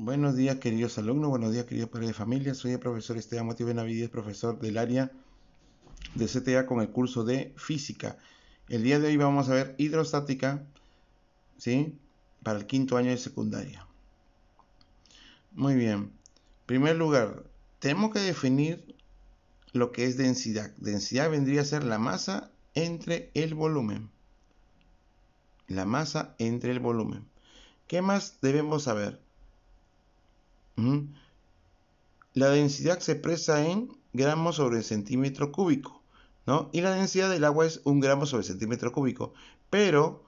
Buenos días, queridos alumnos, buenos días, queridos padres de familia. Soy el profesor Esteban Motivo Benavides, profesor del área de CTA con el curso de física. El día de hoy vamos a ver hidrostática, ¿sí? Para el quinto año de secundaria. Muy bien. En primer lugar, tenemos que definir lo que es densidad. Densidad vendría a ser la masa entre el volumen. La masa entre el volumen. ¿Qué más debemos saber? La densidad se expresa en gramos sobre centímetro cúbico, ¿no? Y la densidad del agua es un gramo sobre centímetro cúbico, pero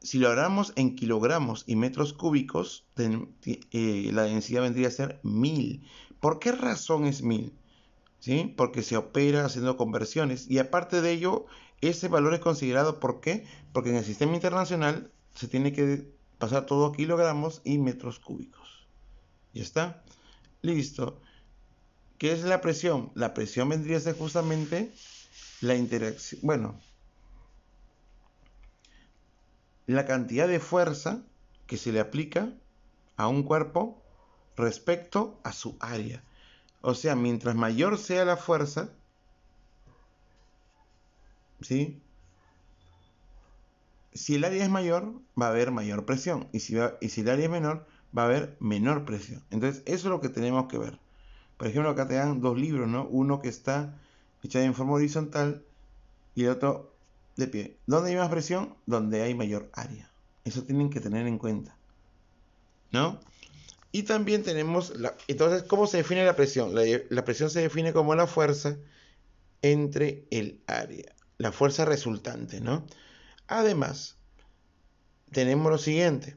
si lo hablamos en kilogramos y metros cúbicos, eh, la densidad vendría a ser mil. ¿Por qué razón es mil? ¿Sí? Porque se opera haciendo conversiones y aparte de ello, ese valor es considerado ¿por qué? Porque en el sistema internacional se tiene que pasar todo a kilogramos y metros cúbicos. Ya está. Listo. ¿Qué es la presión? La presión vendría a ser justamente la interacción, bueno, la cantidad de fuerza que se le aplica a un cuerpo respecto a su área. O sea, mientras mayor sea la fuerza, ¿sí? Si el área es mayor, va a haber mayor presión. Y si, y si el área es menor, va a haber menor precio. Entonces, eso es lo que tenemos que ver. Por ejemplo, acá te dan dos libros, ¿no? Uno que está echado en forma horizontal y el otro de pie. ¿Dónde hay más presión? Donde hay mayor área. Eso tienen que tener en cuenta. ¿No? Y también tenemos, la, entonces, ¿cómo se define la presión? La, la presión se define como la fuerza entre el área, la fuerza resultante, ¿no? Además, tenemos lo siguiente,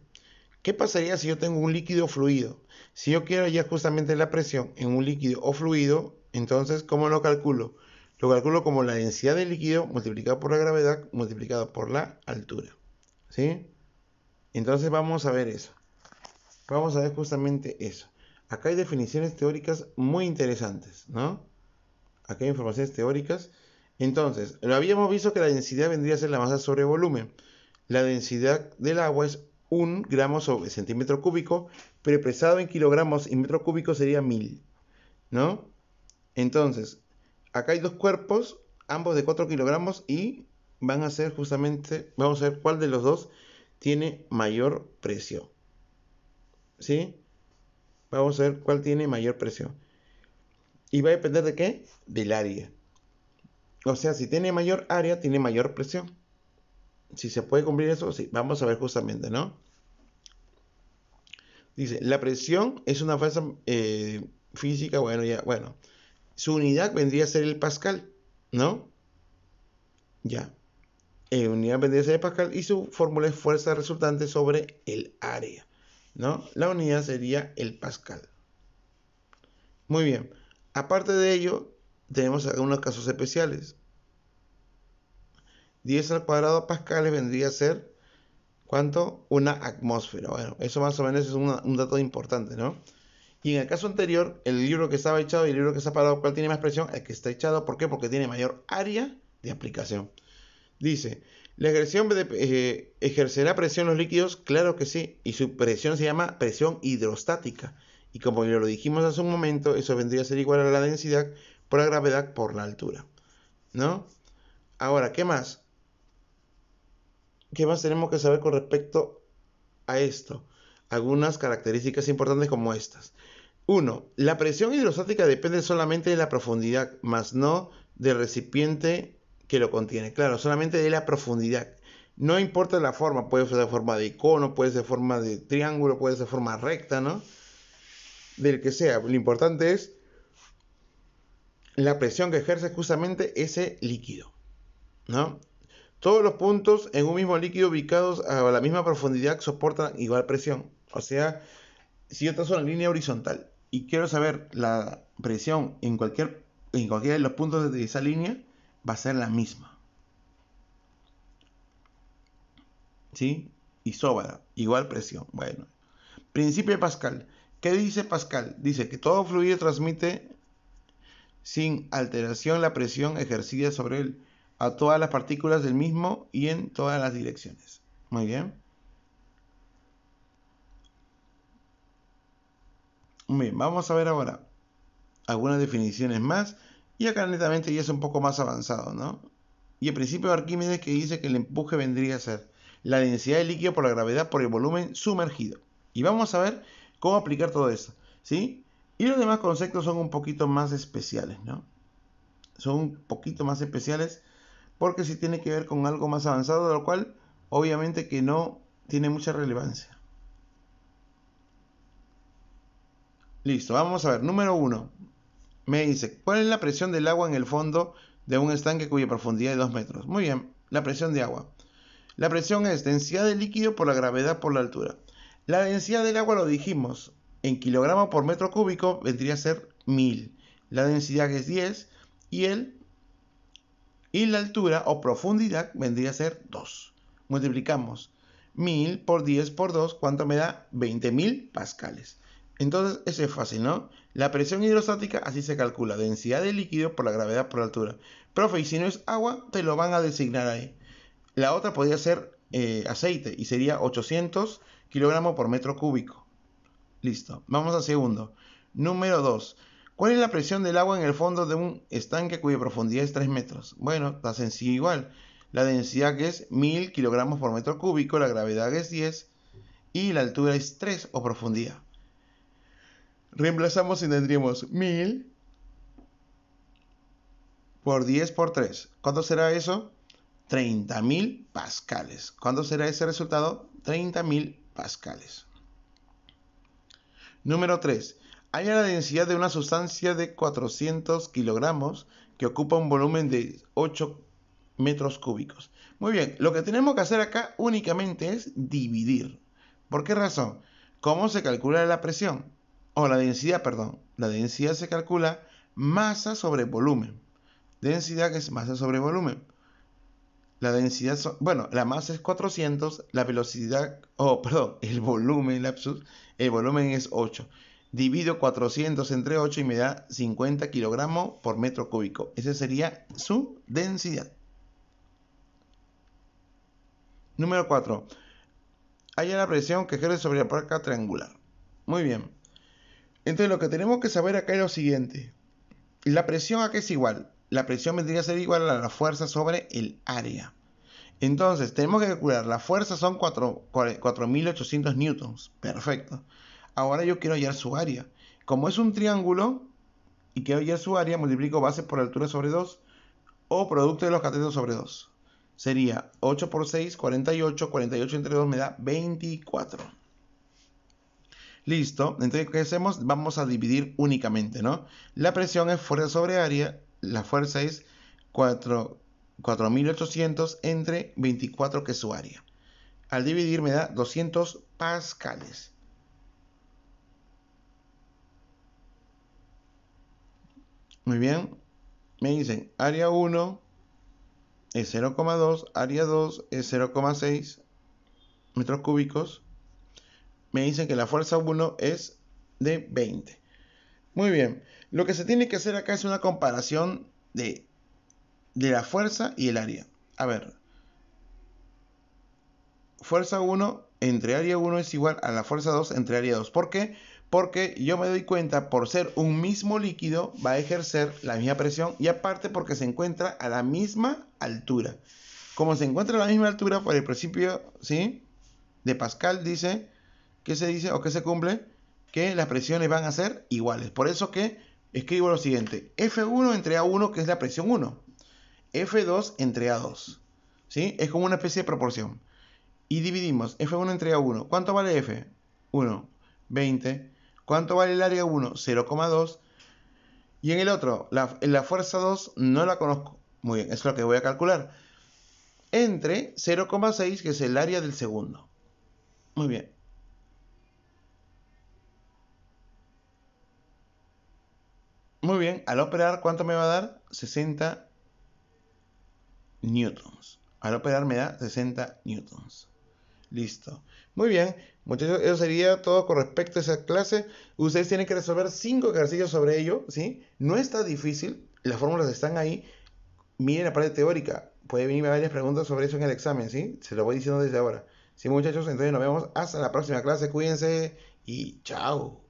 ¿Qué pasaría si yo tengo un líquido fluido? Si yo quiero hallar justamente la presión en un líquido o fluido, entonces, ¿cómo lo calculo? Lo calculo como la densidad del líquido multiplicado por la gravedad multiplicado por la altura. ¿Sí? Entonces vamos a ver eso. Vamos a ver justamente eso. Acá hay definiciones teóricas muy interesantes, ¿no? Acá hay informaciones teóricas. Entonces, lo habíamos visto que la densidad vendría a ser la masa sobre volumen. La densidad del agua es un gramo sobre centímetro cúbico, pero expresado en kilogramos y metro cúbico sería mil, ¿no? Entonces, acá hay dos cuerpos, ambos de 4 kilogramos y van a ser justamente, vamos a ver cuál de los dos tiene mayor precio, ¿sí? Vamos a ver cuál tiene mayor precio. Y va a depender de qué? Del área. O sea, si tiene mayor área, tiene mayor precio. Si se puede cumplir eso, sí, vamos a ver justamente, ¿no? Dice, la presión es una fuerza eh, física, bueno, ya, bueno. Su unidad vendría a ser el Pascal, ¿no? Ya. la eh, unidad vendría a ser el Pascal y su fórmula es fuerza resultante sobre el área, ¿no? La unidad sería el Pascal. Muy bien. Aparte de ello, tenemos algunos casos especiales. 10 al cuadrado pascales vendría a ser ¿Cuánto? Una atmósfera. Bueno, eso más o menos es un dato importante, ¿no? Y en el caso anterior, el libro que estaba echado y el libro que está parado, ¿cuál tiene más presión? El que está echado, ¿por qué? Porque tiene mayor área de aplicación. Dice, ¿la agresión eh, ejercerá presión en los líquidos? Claro que sí, y su presión se llama presión hidrostática. Y como lo dijimos hace un momento, eso vendría a ser igual a la densidad por la gravedad por la altura. ¿No? Ahora, ¿qué más? ¿qué más tenemos que saber con respecto a esto? Algunas características importantes como estas. Uno, La presión hidrostática depende solamente de la profundidad, más no del recipiente que lo contiene. Claro, solamente de la profundidad. No importa la forma, puede ser de forma de icono, puede ser de forma de triángulo, puede ser de forma recta, ¿no? Del que sea. Lo importante es la presión que ejerce justamente ese líquido, ¿no? Todos los puntos en un mismo líquido ubicados a la misma profundidad soportan igual presión. O sea, si yo trazo una línea horizontal y quiero saber la presión en cualquier en cualquiera de los puntos de esa línea, va a ser la misma. ¿Sí? Isóbara, igual presión. Bueno. Principio de Pascal. ¿Qué dice Pascal? Dice que todo fluido transmite sin alteración la presión ejercida sobre él a todas las partículas del mismo y en todas las direcciones. Muy bien. Bien, vamos a ver ahora algunas definiciones más. Y acá netamente ya es un poco más avanzado, ¿no? Y el principio de Arquímedes que dice que el empuje vendría a ser la densidad del líquido por la gravedad por el volumen sumergido. Y vamos a ver cómo aplicar todo eso, ¿sí? Y los demás conceptos son un poquito más especiales, ¿no? Son un poquito más especiales porque si tiene que ver con algo más avanzado, lo cual obviamente que no tiene mucha relevancia. Listo, vamos a ver. Número 1. Me dice, ¿cuál es la presión del agua en el fondo de un estanque cuya profundidad es 2 metros? Muy bien, la presión de agua. La presión es densidad de líquido por la gravedad por la altura. La densidad del agua lo dijimos, en kilogramo por metro cúbico vendría a ser 1000. La densidad es 10 y el y la altura o profundidad vendría a ser 2. Multiplicamos 1000 por 10 por 2, ¿cuánto me da? 20.000 pascales. Entonces, eso es fácil, ¿no? La presión hidrostática así se calcula, densidad de líquido por la gravedad por la altura. Profe, y si no es agua, te lo van a designar ahí. La otra podría ser eh, aceite y sería 800 kilogramos por metro cúbico. Listo, vamos al segundo. Número 2. ¿Cuál es la presión del agua en el fondo de un estanque cuya profundidad es 3 metros? Bueno, está sencillo igual. La densidad es 1000 kilogramos por metro cúbico, la gravedad es 10 y la altura es 3 o profundidad. Reemplazamos y tendríamos 1000 por 10 por 3. ¿Cuánto será eso? 30.000 pascales. ¿Cuánto será ese resultado? 30.000 pascales. Número 3. Haya la densidad de una sustancia de 400 kilogramos que ocupa un volumen de 8 metros cúbicos. Muy bien, lo que tenemos que hacer acá únicamente es dividir. ¿Por qué razón? ¿Cómo se calcula la presión? O la densidad, perdón. La densidad se calcula masa sobre volumen. Densidad es masa sobre volumen. La densidad, bueno, la masa es 400, la velocidad, oh, perdón, el volumen, lapsus, el volumen es 8 divido 400 entre 8 y me da 50 kilogramos por metro cúbico. Esa sería su densidad. Número 4. Haya la presión que ejerce sobre la placa triangular. Muy bien. Entonces lo que tenemos que saber acá es lo siguiente. La presión a qué es igual. La presión vendría a ser igual a la fuerza sobre el área. Entonces tenemos que calcular. La fuerza son 4.800 newtons. Perfecto. Ahora yo quiero hallar su área. Como es un triángulo y quiero hallar su área, multiplico base por altura sobre 2 o producto de los catetos sobre 2. Sería 8 por 6, 48. 48 entre 2 me da 24. Listo. Entonces, ¿qué hacemos? Vamos a dividir únicamente, ¿no? La presión es fuerza sobre área. La fuerza es 4.800 entre 24, que es su área. Al dividir me da 200 pascales. Muy bien. Me dicen, área 1 es 0,2, área 2 es 0,6 metros cúbicos. Me dicen que la fuerza 1 es de 20. Muy bien. Lo que se tiene que hacer acá es una comparación de, la fuerza y el área. A ver. Fuerza 1 entre área 1 es igual a la fuerza 2 entre área 2. ¿Por qué? porque yo me doy cuenta por ser un mismo líquido va a ejercer la misma presión y aparte porque se encuentra a la misma altura. Como se encuentra a la misma altura por el principio, ¿sí? De Pascal dice que se dice o que se cumple que las presiones van a ser iguales. Por eso que escribo lo siguiente, F1 entre A1 que es la presión 1, F2 entre A2. ¿Sí? Es como una especie de proporción. Y dividimos F1 entre A1. ¿Cuánto vale F? 1, 20, ¿Cuánto vale el área 1? 0,2. Y en el otro, la, en la fuerza 2 no la conozco. Muy bien, es lo que voy a calcular. Entre 0,6, que es el área del segundo. Muy bien. Muy bien, al operar, ¿cuánto me va a dar? 60 newtons. Al operar me da 60 newtons. Listo. Muy bien, muchachos, eso sería todo con respecto a esa clase. Ustedes tienen que resolver cinco ejercicios sobre ello, ¿sí? No está difícil, las fórmulas están ahí. Miren la parte teórica, puede venir varias preguntas sobre eso en el examen, ¿sí? Se lo voy diciendo desde ahora. Sí, muchachos, entonces nos vemos hasta la próxima clase, cuídense y chao.